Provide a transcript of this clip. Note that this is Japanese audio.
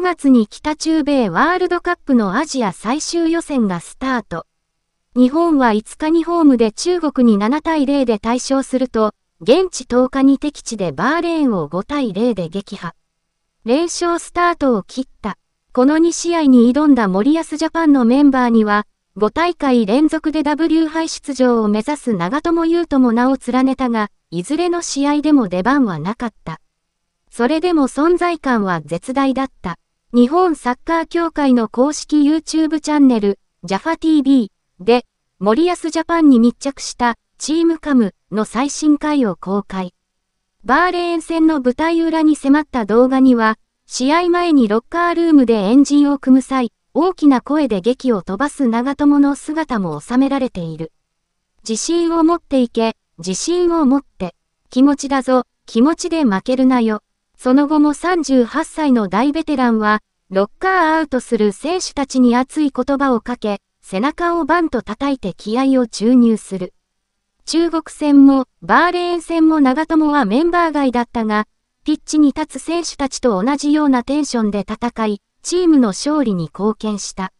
9月に北中米ワールドカップのアジア最終予選がスタート。日本は5日にホームで中国に7対0で対勝すると、現地10日に敵地でバーレーンを5対0で撃破。連勝スタートを切った。この2試合に挑んだ森保ジャパンのメンバーには、5大会連続で W 杯出場を目指す長友佑都も名を連ねたが、いずれの試合でも出番はなかった。それでも存在感は絶大だった。日本サッカー協会の公式 YouTube チャンネル、j a f a TV で、森安ジャパンに密着したチームカムの最新回を公開。バーレーン戦の舞台裏に迫った動画には、試合前にロッカールームでエンジンを組む際、大きな声で劇を飛ばす長友の姿も収められている。自信を持っていけ、自信を持って、気持ちだぞ、気持ちで負けるなよ。その後も38歳の大ベテランは、ロッカーアウトする選手たちに熱い言葉をかけ、背中をバンと叩いて気合を注入する。中国戦もバーレーン戦も長友はメンバー外だったが、ピッチに立つ選手たちと同じようなテンションで戦い、チームの勝利に貢献した。